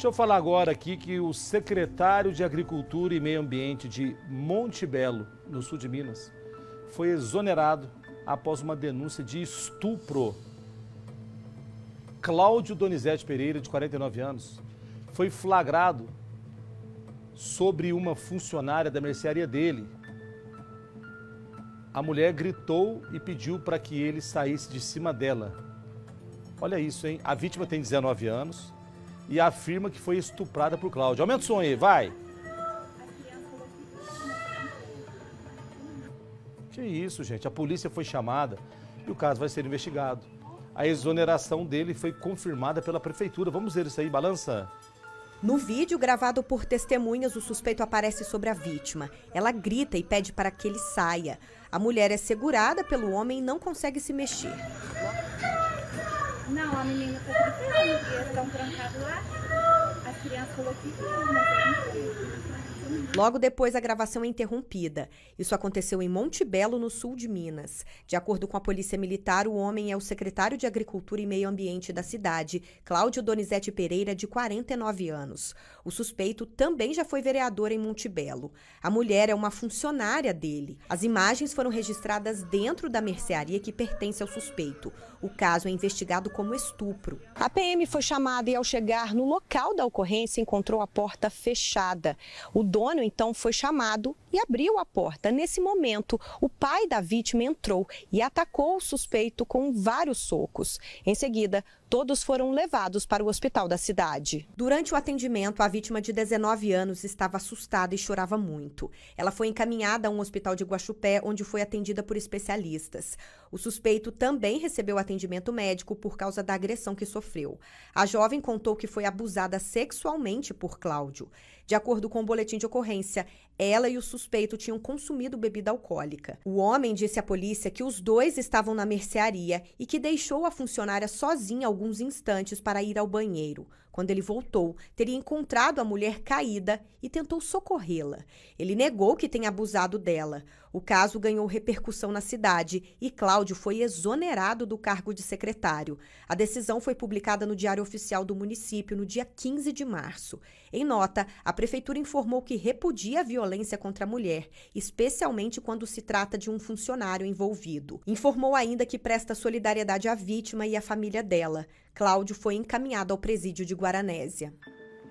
Deixa eu falar agora aqui que o secretário de Agricultura e Meio Ambiente de Monte Belo, no sul de Minas, foi exonerado após uma denúncia de estupro. Cláudio Donizete Pereira, de 49 anos, foi flagrado sobre uma funcionária da mercearia dele. A mulher gritou e pediu para que ele saísse de cima dela. Olha isso, hein? A vítima tem 19 anos e afirma que foi estuprada por Cláudio. Aumenta o som aí, vai. Que isso, gente? A polícia foi chamada e o caso vai ser investigado. A exoneração dele foi confirmada pela prefeitura. Vamos ver isso aí, balança. No vídeo gravado por testemunhas, o suspeito aparece sobre a vítima. Ela grita e pede para que ele saia. A mulher é segurada pelo homem e não consegue se mexer. Não, a menina está gritando, e eles estão trancados lá. As crianças falou que mas é Logo depois, a gravação é interrompida. Isso aconteceu em Monte Belo, no sul de Minas. De acordo com a Polícia Militar, o homem é o secretário de Agricultura e Meio Ambiente da cidade, Cláudio Donizete Pereira, de 49 anos. O suspeito também já foi vereador em Monte Belo. A mulher é uma funcionária dele. As imagens foram registradas dentro da mercearia que pertence ao suspeito. O caso é investigado como estupro. A PM foi chamada e, ao chegar no local da ocorrência, encontrou a porta fechada. O dono então, então foi chamado e abriu a porta. Nesse momento, o pai da vítima entrou e atacou o suspeito com vários socos. Em seguida, todos foram levados para o hospital da cidade. Durante o atendimento, a vítima de 19 anos estava assustada e chorava muito. Ela foi encaminhada a um hospital de Guaxupé, onde foi atendida por especialistas. O suspeito também recebeu atendimento médico por causa da agressão que sofreu. A jovem contou que foi abusada sexualmente por Cláudio. De acordo com o boletim de ocorrência, ocorrência, ela e o suspeito tinham consumido bebida alcoólica. O homem disse à polícia que os dois estavam na mercearia e que deixou a funcionária sozinha alguns instantes para ir ao banheiro. Quando ele voltou, teria encontrado a mulher caída e tentou socorrê-la. Ele negou que tenha abusado dela. O caso ganhou repercussão na cidade e Cláudio foi exonerado do cargo de secretário. A decisão foi publicada no Diário Oficial do município no dia 15 de março. Em nota, a prefeitura informou que repudia a violência contra a mulher, especialmente quando se trata de um funcionário envolvido. Informou ainda que presta solidariedade à vítima e à família dela. Cláudio foi encaminhado ao presídio de Guaranésia.